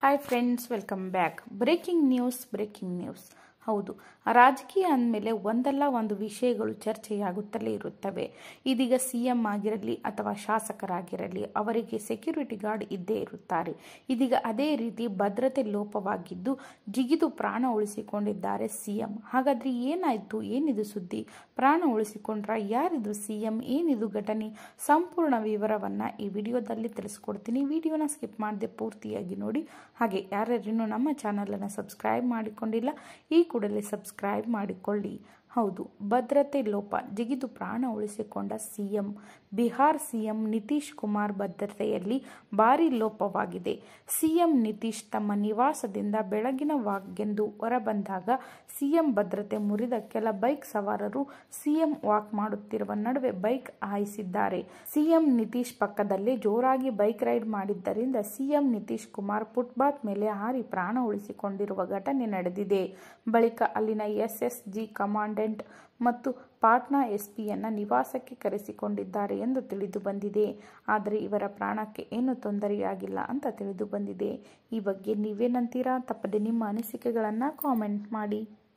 Hi friends, welcome back. Breaking news, breaking news. ಹೌದು ರಾಜಕೀಯ ಅಂದಮೇಲೆ ಒಂದಲ್ಲ ಒಂದು ವಿಷಯಗಳು ಚರ್ಚೆಯಾಗುತ್ತಲೇ ಇರುತ್ತವೆ ಇದೀಗ ಸಿ ಎಂ ಆಗಿರಲಿ ಅಥವಾ ಶಾಸಕರಾಗಿರಲಿ ಅವರಿಗೆ ಸೆಕ್ಯೂರಿಟಿ ಗಾರ್ಡ್ ಇದ್ದೇ ಇರುತ್ತಾರೆ ಇದೀಗ ಅದೇ ರೀತಿ ಭದ್ರತೆ ಲೋಪವಾಗಿದ್ದು ಜಿಗಿದು ಪ್ರಾಣ ಉಳಿಸಿಕೊಂಡಿದ್ದಾರೆ ಸಿ ಎಂ ಹಾಗಾದರೆ ಏನಾಯಿತು ಏನಿದು ಸುದ್ದಿ ಪ್ರಾಣ ಉಳಿಸಿಕೊಂಡ್ರ ಯಾರಿದು ಸಿ ಎಂ ಏನಿದು ಘಟನೆ ಸಂಪೂರ್ಣ ವಿವರವನ್ನು ಈ ವಿಡಿಯೋದಲ್ಲಿ ತಿಳಿಸ್ಕೊಡ್ತೀನಿ ವಿಡಿಯೋನ ಸ್ಕಿಪ್ ಮಾಡದೆ ಪೂರ್ತಿಯಾಗಿ ನೋಡಿ ಹಾಗೆ ಯಾರ್ಯಾರೇನು ನಮ್ಮ ಚಾನಲನ್ನು ಸಬ್ಸ್ಕ್ರೈಬ್ ಮಾಡಿಕೊಂಡಿಲ್ಲ ಈ ಕೂಡಲೇ ಸಬ್ಸ್ಕ್ರೈಬ್ ಮಾಡಿಕೊಳ್ಳಿ ಹೌದು ಭದ್ರತೆ ಲೋಪ ಜಿಗಿದು ಪ್ರಾಣ ಉಳಿಸಿಕೊಂಡ ಸಿಎಂ ಬಿಹಾರ್ ಸಿಎಂ ನಿತೀಶ್ ಕುಮಾರ್ ಭದ್ರತೆಯಲ್ಲಿ ಭಾರಿ ಲೋಪವಾಗಿದೆ ಸಿಎಂ ನಿತೀಶ್ ತಮ್ಮ ನಿವಾಸದಿಂದ ಬೆಳಗಿನ ವಾಕ್ಗೆಂದು ಹೊರಬಂದಾಗ ಸಿಎಂ ಭದ್ರತೆ ಮುರಿದ ಕೆಲ ಬೈಕ್ ಸವಾರರು ಸಿಎಂ ವಾಕ್ ಮಾಡುತ್ತಿರುವ ನಡುವೆ ಬೈಕ್ ಹಾಯಿಸಿದ್ದಾರೆ ಸಿಎಂ ನಿತೀಶ್ ಪಕ್ಕದಲ್ಲೇ ಜೋರಾಗಿ ಬೈಕ್ ರೈಡ್ ಮಾಡಿದ್ದರಿಂದ ಸಿಎಂ ನಿತೀಶ್ ಕುಮಾರ್ ಫುಟ್ಪಾತ್ ಮೇಲೆ ಹಾರಿ ಪ್ರಾಣ ಉಳಿಸಿಕೊಂಡಿರುವ ಘಟನೆ ನಡೆದಿದೆ ಬಳಿಕ ಅಲ್ಲಿನ ಎಸ್ಎಸ್ಜಿ ಕಮಾಂಡೆಂಟ್ ಮತ್ತು ಪಾಟ್ನಾ ಎಸ್ಪಿಯನ್ನ ನಿವಾಸಕ್ಕೆ ಕರೆಸಿಕೊಂಡಿದ್ದಾರೆ ಎಂದು ತಿಳಿದು ಬಂದಿದೆ ಆದರೆ ಇವರ ಪ್ರಾಣಕ್ಕೆ ಏನೂ ತೊಂದರೆಯಾಗಿಲ್ಲ ಅಂತ ತಿಳಿದು ಬಂದಿದೆ ಈ ಬಗ್ಗೆ ನೀವೇನಂತೀರಾ ತಪ್ಪದೆ ನಿಮ್ಮ ಅನಿಸಿಕೆಗಳನ್ನು ಕಾಮೆಂಟ್ ಮಾಡಿ